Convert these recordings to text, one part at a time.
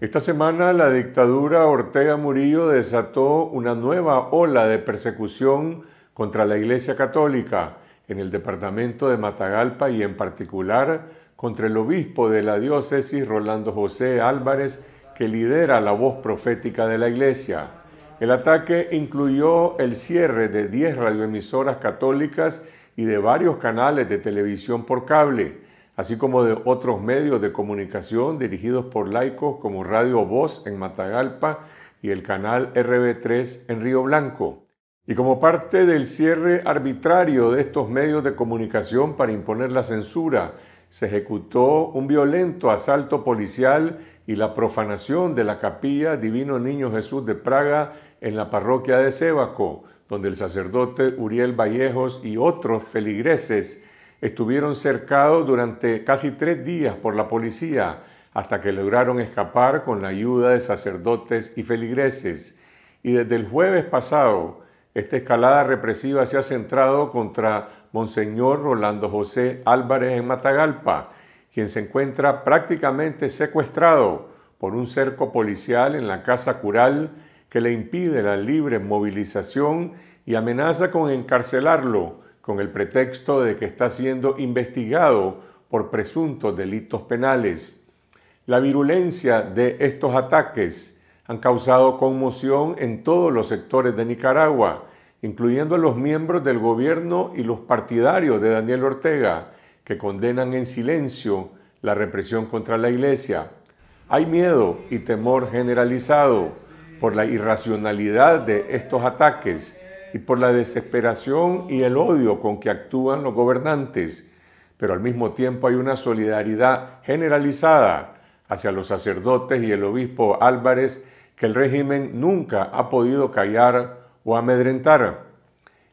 Esta semana la dictadura Ortega Murillo desató una nueva ola de persecución contra la Iglesia Católica en el departamento de Matagalpa y en particular contra el obispo de la diócesis Rolando José Álvarez que lidera la voz profética de la Iglesia. El ataque incluyó el cierre de 10 radioemisoras católicas y de varios canales de televisión por cable así como de otros medios de comunicación dirigidos por laicos como Radio Voz en Matagalpa y el canal RB3 en Río Blanco. Y como parte del cierre arbitrario de estos medios de comunicación para imponer la censura, se ejecutó un violento asalto policial y la profanación de la capilla Divino Niño Jesús de Praga en la parroquia de Sébaco, donde el sacerdote Uriel Vallejos y otros feligreses Estuvieron cercados durante casi tres días por la policía hasta que lograron escapar con la ayuda de sacerdotes y feligreses. Y desde el jueves pasado, esta escalada represiva se ha centrado contra Monseñor Rolando José Álvarez en Matagalpa, quien se encuentra prácticamente secuestrado por un cerco policial en la Casa Cural que le impide la libre movilización y amenaza con encarcelarlo con el pretexto de que está siendo investigado por presuntos delitos penales. La virulencia de estos ataques han causado conmoción en todos los sectores de Nicaragua, incluyendo a los miembros del gobierno y los partidarios de Daniel Ortega, que condenan en silencio la represión contra la Iglesia. Hay miedo y temor generalizado por la irracionalidad de estos ataques y por la desesperación y el odio con que actúan los gobernantes, pero al mismo tiempo hay una solidaridad generalizada hacia los sacerdotes y el obispo Álvarez que el régimen nunca ha podido callar o amedrentar.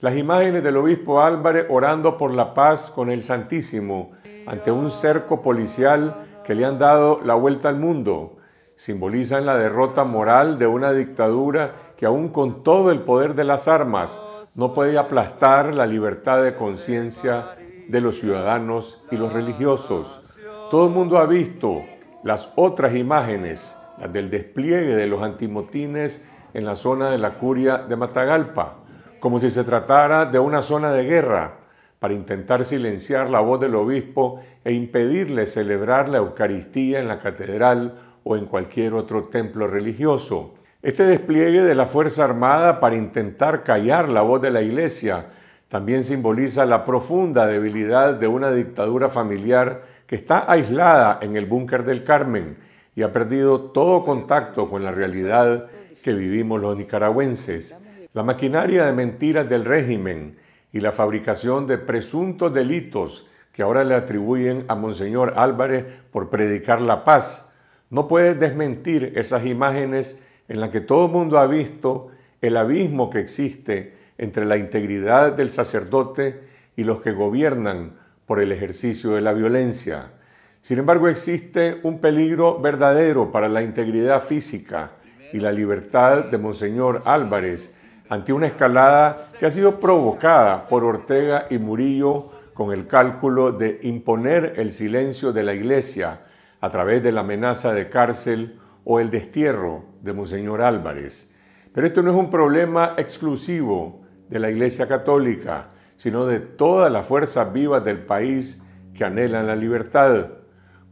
Las imágenes del obispo Álvarez orando por la paz con el Santísimo ante un cerco policial que le han dado la vuelta al mundo simbolizan la derrota moral de una dictadura que aún con todo el poder de las armas no puede aplastar la libertad de conciencia de los ciudadanos y los religiosos. Todo el mundo ha visto las otras imágenes, las del despliegue de los antimotines en la zona de la curia de Matagalpa, como si se tratara de una zona de guerra, para intentar silenciar la voz del obispo e impedirle celebrar la Eucaristía en la catedral o en cualquier otro templo religioso. Este despliegue de la Fuerza Armada para intentar callar la voz de la Iglesia también simboliza la profunda debilidad de una dictadura familiar que está aislada en el búnker del Carmen y ha perdido todo contacto con la realidad que vivimos los nicaragüenses. La maquinaria de mentiras del régimen y la fabricación de presuntos delitos que ahora le atribuyen a Monseñor Álvarez por predicar la paz no puede desmentir esas imágenes en las que todo el mundo ha visto el abismo que existe entre la integridad del sacerdote y los que gobiernan por el ejercicio de la violencia. Sin embargo, existe un peligro verdadero para la integridad física y la libertad de Monseñor Álvarez ante una escalada que ha sido provocada por Ortega y Murillo con el cálculo de imponer el silencio de la Iglesia a través de la amenaza de cárcel o el destierro de Monseñor Álvarez. Pero esto no es un problema exclusivo de la Iglesia Católica, sino de todas las fuerzas vivas del país que anhelan la libertad.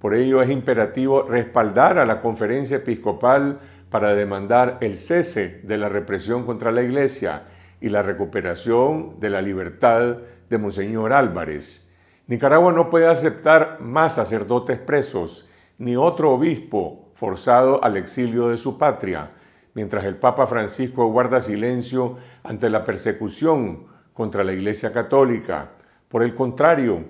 Por ello es imperativo respaldar a la conferencia episcopal para demandar el cese de la represión contra la Iglesia y la recuperación de la libertad de Monseñor Álvarez. Nicaragua no puede aceptar más sacerdotes presos ni otro obispo forzado al exilio de su patria, mientras el Papa Francisco guarda silencio ante la persecución contra la Iglesia Católica. Por el contrario,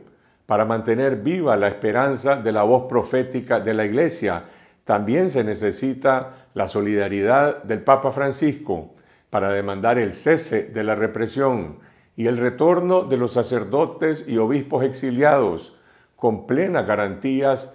para mantener viva la esperanza de la voz profética de la Iglesia, también se necesita la solidaridad del Papa Francisco para demandar el cese de la represión y el retorno de los sacerdotes y obispos exiliados con plenas garantías